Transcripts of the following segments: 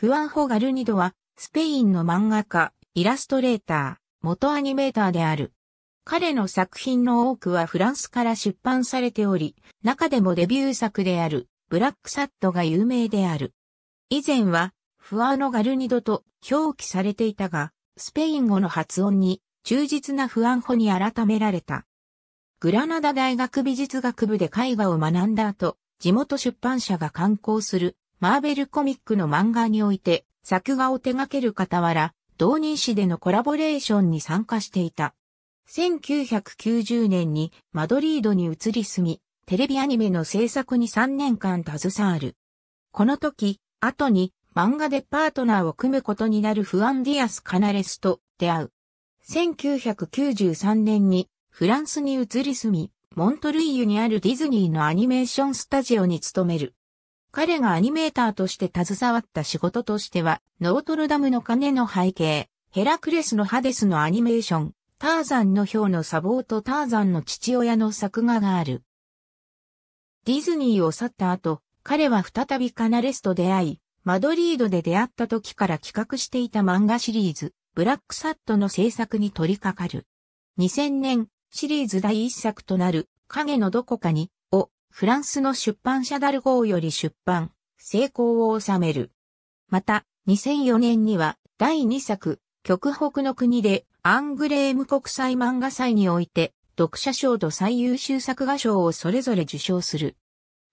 フアンホ・ガルニドは、スペインの漫画家、イラストレーター、元アニメーターである。彼の作品の多くはフランスから出版されており、中でもデビュー作である、ブラックサットが有名である。以前は、フアーノ・ガルニドと表記されていたが、スペイン語の発音に忠実なフアンホに改められた。グラナダ大学美術学部で絵画を学んだ後、地元出版社が刊行するマーベルコミックの漫画において作画を手掛ける傍ら、同人誌でのコラボレーションに参加していた。1990年にマドリードに移り住み、テレビアニメの制作に3年間携わる。この時、後に漫画でパートナーを組むことになるフアン・ディアス・カナレスと出会う。1993年にフランスに移り住み、モントルイユにあるディズニーのアニメーションスタジオに勤める。彼がアニメーターとして携わった仕事としては、ノートルダムの鐘の背景、ヘラクレスのハデスのアニメーション、ターザンの表の砂防とターザンの父親の作画がある。ディズニーを去った後、彼は再びカナレスと出会い、マドリードで出会った時から企画していた漫画シリーズ、ブラックサットの制作に取り掛かる。2000年、シリーズ第一作となる、影のどこかに、フランスの出版社ダルゴーより出版、成功を収める。また、2004年には第2作、極北の国でアングレーム国際漫画祭において、読者賞と最優秀作画賞をそれぞれ受賞する。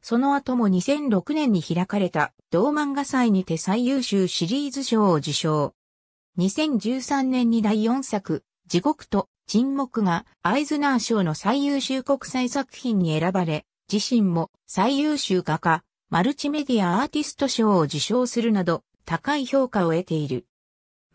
その後も2006年に開かれた同漫画祭にて最優秀シリーズ賞を受賞。2013年に第4作、地獄と沈黙がアイズナー賞の最優秀国際作品に選ばれ、自身も最優秀画家、マルチメディアアーティスト賞を受賞するなど高い評価を得ている。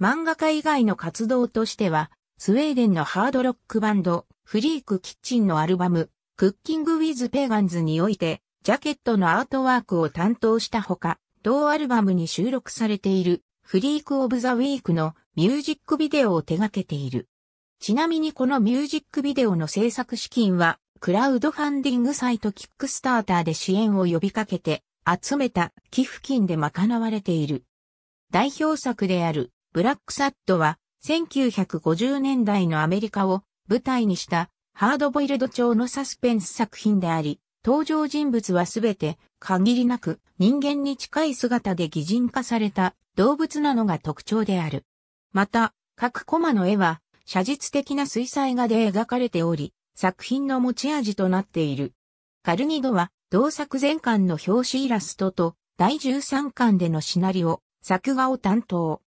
漫画家以外の活動としては、スウェーデンのハードロックバンド、フリークキッチンのアルバム、クッキングウィズ・ペーガンズにおいて、ジャケットのアートワークを担当したほか、同アルバムに収録されている、フリーク・オブ・ザ・ウィークのミュージックビデオを手掛けている。ちなみにこのミュージックビデオの制作資金は、クラウドファンディングサイトキックスターターで支援を呼びかけて集めた寄付金で賄われている。代表作であるブラックサットは1950年代のアメリカを舞台にしたハードボイルド調のサスペンス作品であり、登場人物はすべて限りなく人間に近い姿で擬人化された動物なのが特徴である。また、各コマの絵は写実的な水彩画で描かれており、作品の持ち味となっている。カルニドは同作全巻の表紙イラストと第13巻でのシナリオ、作画を担当。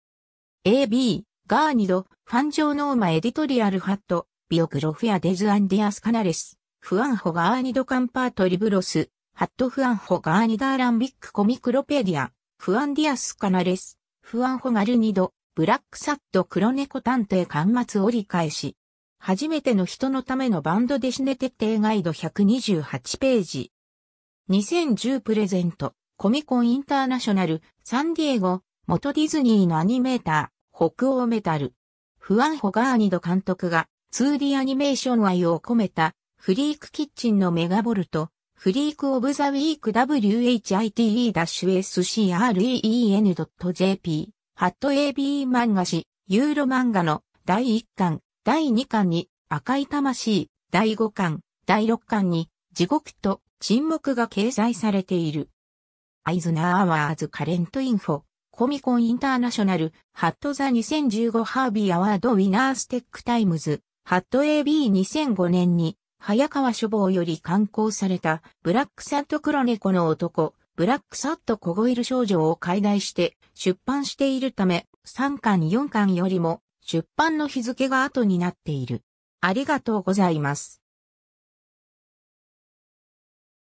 AB、ガーニド、ファンジョーノーマエディトリアルハット、ビオグロフィアデズアンディアスカナレス、フアンホガーニドカンパートリブロス、ハットフアンホガーニダーランビックコミクロペディア、フアンディアスカナレス、フアンホガルニド、ブラックサット黒猫探偵巻末折り返し、初めての人のためのバンドデシネ徹底ガイド128ページ。2010プレゼント、コミコンインターナショナル、サンディエゴ、元ディズニーのアニメーター、北欧メタル。フアンホ・ガーニド監督が 2D アニメーション愛を込めたフリークキッチンのメガボルト、フリークオブザウィーク WHITE-SCREEN.jp ハット AB 漫画誌、ユーロ漫画の第1巻第2巻に赤い魂、第5巻、第6巻に地獄と沈黙が掲載されている。アイズナーアワーズカレントインフォ、コミコンインターナショナル、ハットザ2015ハービーアワードウィナーステックタイムズ、ハット AB2005 年に、早川書房より刊行された、ブラックサット黒猫の男、ブラックサットゴイる少女を解題して出版しているため、3巻4巻よりも出版の日付が後になっている。ありがとうございます。